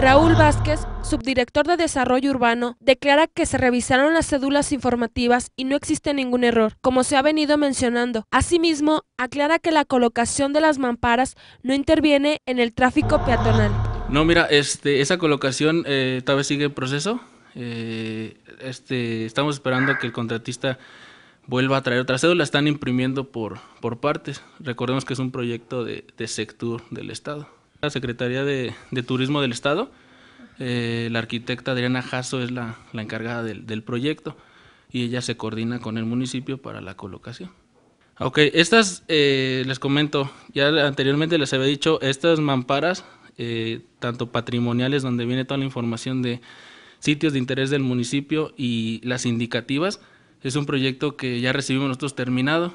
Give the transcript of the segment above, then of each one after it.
Raúl Vázquez, subdirector de Desarrollo Urbano, declara que se revisaron las cédulas informativas y no existe ningún error, como se ha venido mencionando. Asimismo, aclara que la colocación de las mamparas no interviene en el tráfico peatonal. No, mira, este, esa colocación eh, tal vez sigue en proceso. Eh, este, estamos esperando que el contratista vuelva a traer otra cédula. Están imprimiendo por, partes. Recordemos que es un proyecto de, sector del Estado la Secretaría de, Turismo del Estado. Eh, la arquitecta Adriana Jasso es la, la encargada del, del, proyecto y ella se coordina con el municipio para la colocación. Ah, ok, estas, eh, les comento, ya anteriormente les había dicho, estas mamparas, eh, tanto patrimoniales, donde viene toda la información de sitios de interés del municipio y las indicativas, es un proyecto que ya recibimos nosotros terminado.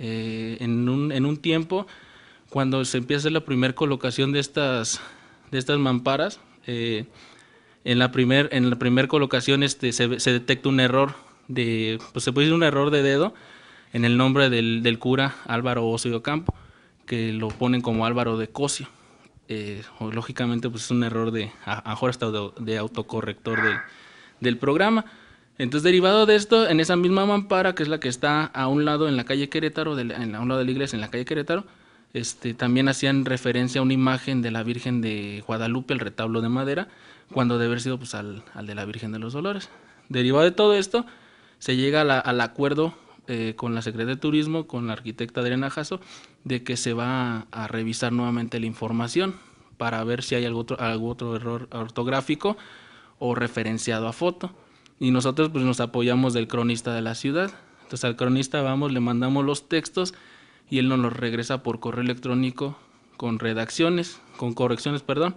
en, un, en un tiempo cuando se empieza la primera colocación de estas, de estas mamparas, eh, en la primera en la primer colocación este, se, detecta un error, de, pues se puede decir un error de dedo en el nombre del, del cura Álvaro Osorio Campo, que lo ponen como Álvaro de Cosio. Eh, o, lógicamente pues es un error de, a, mejor de, autocorrector del, programa. Entonces, derivado de esto, en esa misma mampara, que es la que está a un lado en la calle Querétaro, en la, a un lado de la iglesia, en la calle Querétaro, este, también hacían referencia a una imagen de la Virgen de Guadalupe, el retablo de madera, cuando debe haber sido pues, al, de la Virgen de los Dolores. Derivado de todo esto, se llega al acuerdo eh, con la Secretaría de Turismo, con la arquitecta Adriana Jasso, de que se va a, revisar nuevamente la información para ver si hay algún otro, error ortográfico o referenciado a foto. Y nosotros pues, nos apoyamos del cronista de la ciudad. Entonces al cronista vamos, le mandamos los textos y él nos los regresa por correo electrónico con redacciones, con correcciones, perdón.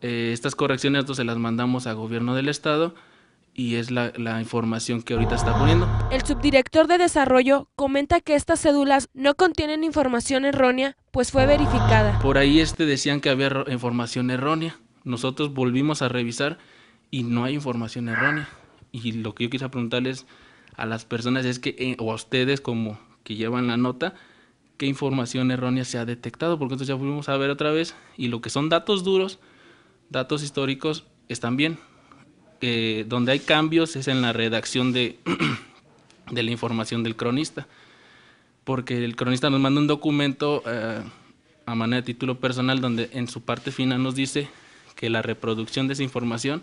Eh, estas correcciones nosotros se las mandamos a gobierno del estado y es la, información que ahorita está poniendo. El subdirector de desarrollo comenta que estas cédulas no contienen información errónea, pues fue verificada. Por ahí este decían que había información errónea. Nosotros volvimos a revisar y no hay información errónea. Y lo que yo quise preguntarles a las personas es que, eh, o a ustedes como que llevan la nota, información errónea se ha detectado, porque entonces ya fuimos a ver otra vez y lo que son datos duros, datos históricos, están bien. Eh, donde hay cambios es en la redacción de, de, la información del cronista, porque el cronista nos manda un documento eh, a manera de título personal donde en su parte final nos dice que la reproducción de esa información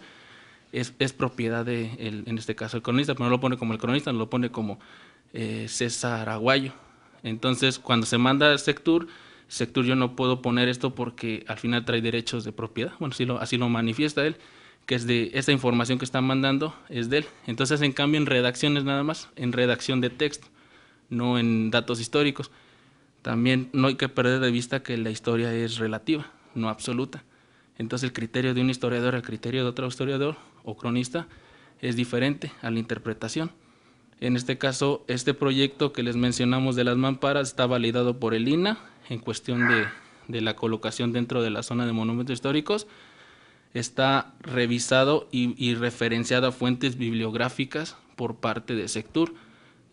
es, propiedad de, en este caso, el cronista, pero no lo pone como el cronista, lo pone como eh, César Aguayo. Entonces, cuando se manda al sector, sector yo no puedo poner esto porque al final trae derechos de propiedad. Bueno, así lo, así lo manifiesta él, que es de esa información que está mandando es de él. Entonces, en cambio, en redacciones nada más, en redacción de texto, no en datos históricos. También no hay que perder de vista que la historia es relativa, no absoluta. Entonces, el criterio de un historiador al criterio de otro historiador o cronista es diferente a la interpretación. En este caso, este proyecto que les mencionamos de las mamparas está validado por el INA en cuestión de, la colocación dentro de la zona de monumentos históricos. Está revisado y, referenciado a fuentes bibliográficas por parte de Sectur.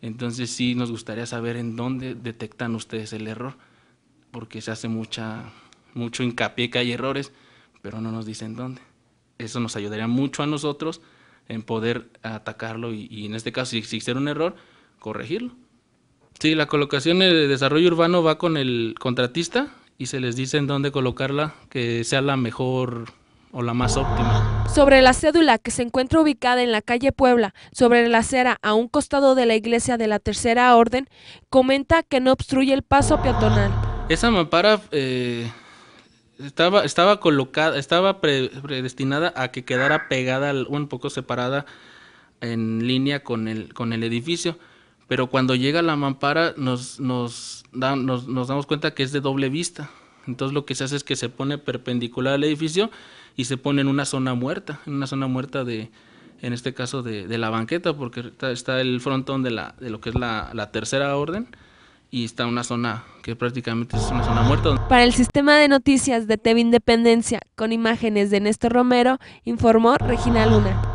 Entonces sí nos gustaría saber en dónde detectan ustedes el error, porque se hace mucha, mucho hincapié que hay errores, pero no nos dicen dónde. Eso nos ayudaría mucho a nosotros en poder atacarlo y, en este caso, si existiera un error, corregirlo. Sí, la colocación eh, de desarrollo urbano va con el contratista y se les dice en dónde colocarla, que sea la mejor o la más óptima. Sobre la cédula que se encuentra ubicada en la calle Puebla, sobre la acera a un costado de la iglesia de la Tercera Orden, comenta que no obstruye el paso peatonal. Esa mampara eh, estaba, estaba colocada, estaba predestinada a que quedara pegada, un poco separada en línea con el, con el edificio. Pero cuando llega la mampara nos, nos, damos cuenta que es de doble vista. Entonces lo que se hace es que se pone perpendicular al edificio y se pone en una zona muerta, en una zona muerta de, en este caso de, de la banqueta, porque está, está el frontón de, la, de lo que es la tercera orden y está una zona que prácticamente es una zona muerta. Para el sistema de noticias de TV Independencia, con imágenes de Néstor Romero, informó Regina Luna.